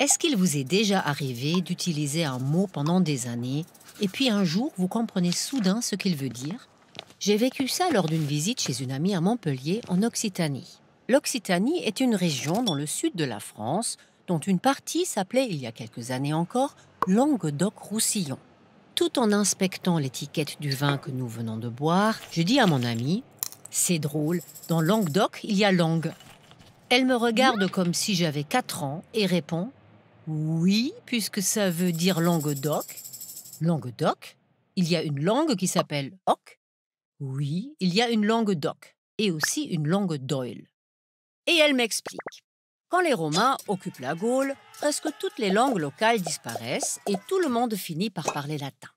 Est-ce qu'il vous est déjà arrivé d'utiliser un mot pendant des années et puis un jour vous comprenez soudain ce qu'il veut dire J'ai vécu ça lors d'une visite chez une amie à Montpellier en Occitanie. L'Occitanie est une région dans le sud de la France dont une partie s'appelait il y a quelques années encore Languedoc-Roussillon. Tout en inspectant l'étiquette du vin que nous venons de boire, je dis à mon amie C'est drôle, dans Languedoc, il y a langue. Elle me regarde comme si j'avais 4 ans et répond oui, puisque ça veut dire langue d'Oc. Langue d'Oc il y a une langue qui s'appelle Oc. Oui, il y a une langue d'Oc et aussi une langue d'Oil. Et elle m'explique. Quand les Romains occupent la Gaule, presque toutes les langues locales disparaissent et tout le monde finit par parler latin.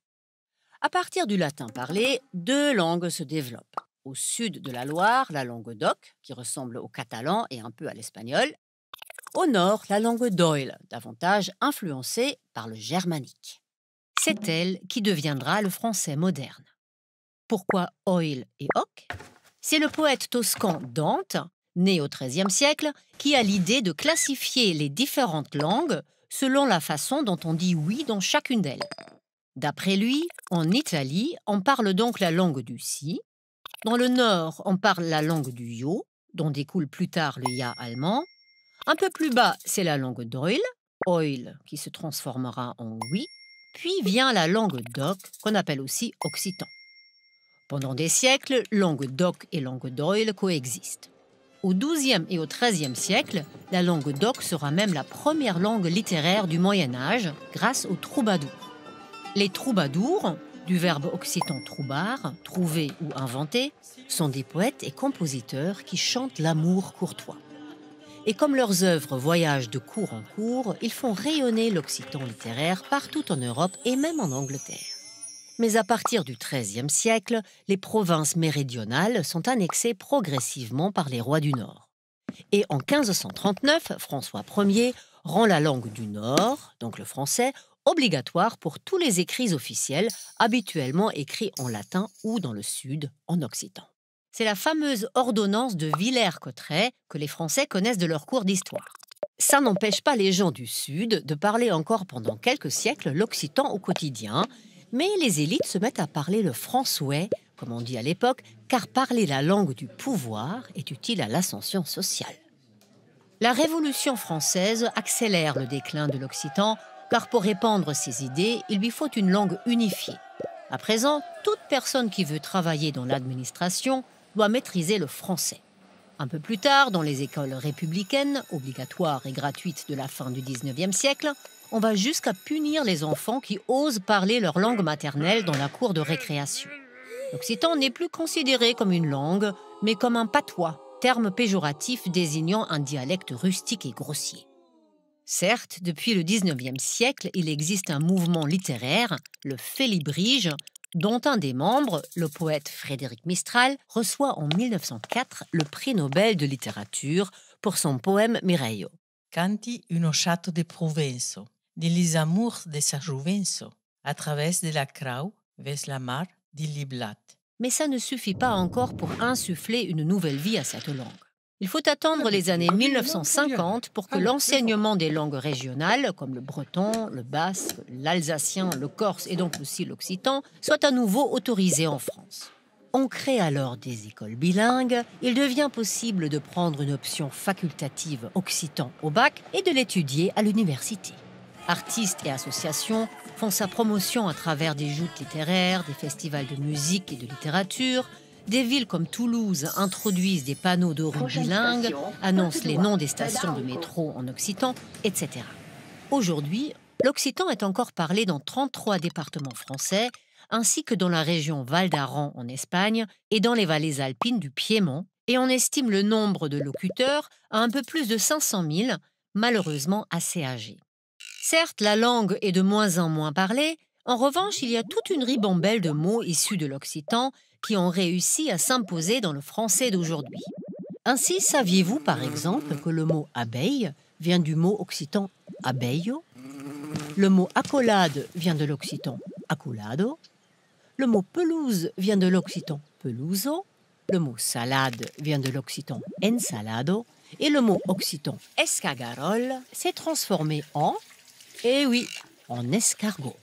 À partir du latin parlé, deux langues se développent. Au sud de la Loire, la langue d'Oc, qui ressemble au catalan et un peu à l'espagnol, au nord, la langue d'Oil, davantage influencée par le germanique. C'est elle qui deviendra le français moderne. Pourquoi Oil et Hoc C'est le poète toscan Dante, né au XIIIe siècle, qui a l'idée de classifier les différentes langues selon la façon dont on dit oui dans chacune d'elles. D'après lui, en Italie, on parle donc la langue du si, dans le nord, on parle la langue du yo, dont découle plus tard le ya allemand, un peu plus bas, c'est la langue d'oil, oil qui se transformera en oui, puis vient la langue d'oc qu'on appelle aussi occitan. Pendant des siècles, langue d'oc et langue d'oil coexistent. Au XIIe et au XIIIe siècle, la langue d'oc sera même la première langue littéraire du Moyen Âge grâce aux troubadours. Les troubadours, du verbe occitan troubar, trouver ou inventer, sont des poètes et compositeurs qui chantent l'amour courtois. Et comme leurs œuvres voyagent de cours en cours, ils font rayonner l'occitan littéraire partout en Europe et même en Angleterre. Mais à partir du XIIIe siècle, les provinces méridionales sont annexées progressivement par les rois du Nord. Et en 1539, François Ier rend la langue du Nord, donc le français, obligatoire pour tous les écrits officiels, habituellement écrits en latin ou dans le Sud, en occitan c'est la fameuse ordonnance de Villers-Cotterêts que les Français connaissent de leur cours d'histoire. Ça n'empêche pas les gens du Sud de parler encore pendant quelques siècles l'occitan au quotidien, mais les élites se mettent à parler le français, comme on dit à l'époque, car parler la langue du pouvoir est utile à l'ascension sociale. La Révolution française accélère le déclin de l'occitan, car pour répandre ses idées, il lui faut une langue unifiée. À présent, toute personne qui veut travailler dans l'administration doit maîtriser le français. Un peu plus tard, dans les écoles républicaines, obligatoires et gratuites de la fin du XIXe siècle, on va jusqu'à punir les enfants qui osent parler leur langue maternelle dans la cour de récréation. L'occitan n'est plus considéré comme une langue, mais comme un patois, terme péjoratif désignant un dialecte rustique et grossier. Certes, depuis le XIXe siècle, il existe un mouvement littéraire, le félibrige, dont un des membres, le poète Frédéric Mistral, reçoit en 1904 le prix Nobel de littérature pour son poème Mireio. Canti uno chato de Provenzo, les amours de à travers de la crau, vers la Mais ça ne suffit pas encore pour insuffler une nouvelle vie à cette langue. Il faut attendre les années 1950 ah, pour que ah, l'enseignement des langues régionales, comme le breton, le basque, l'alsacien, le corse et donc aussi l'occitan, soit à nouveau autorisé en France. On crée alors des écoles bilingues, il devient possible de prendre une option facultative occitan au bac et de l'étudier à l'université. Artistes et associations font sa promotion à travers des joutes littéraires, des festivals de musique et de littérature, des villes comme Toulouse introduisent des panneaux de rue bilingues, annoncent les noms des stations de métro en occitan, etc. Aujourd'hui, l'occitan est encore parlé dans 33 départements français, ainsi que dans la région Val d'Aran en Espagne et dans les vallées alpines du Piémont, et on estime le nombre de locuteurs à un peu plus de 500 000, malheureusement assez âgés. Certes, la langue est de moins en moins parlée, en revanche, il y a toute une ribambelle de mots issus de l'occitan qui ont réussi à s'imposer dans le français d'aujourd'hui. Ainsi, saviez-vous par exemple que le mot abeille vient du mot occitan abeillo Le mot accolade vient de l'occitan accolado Le mot pelouse vient de l'occitan peluso Le mot salade vient de l'occitan ensalado Et le mot occitan escagarole s'est transformé en, et eh oui, en escargot.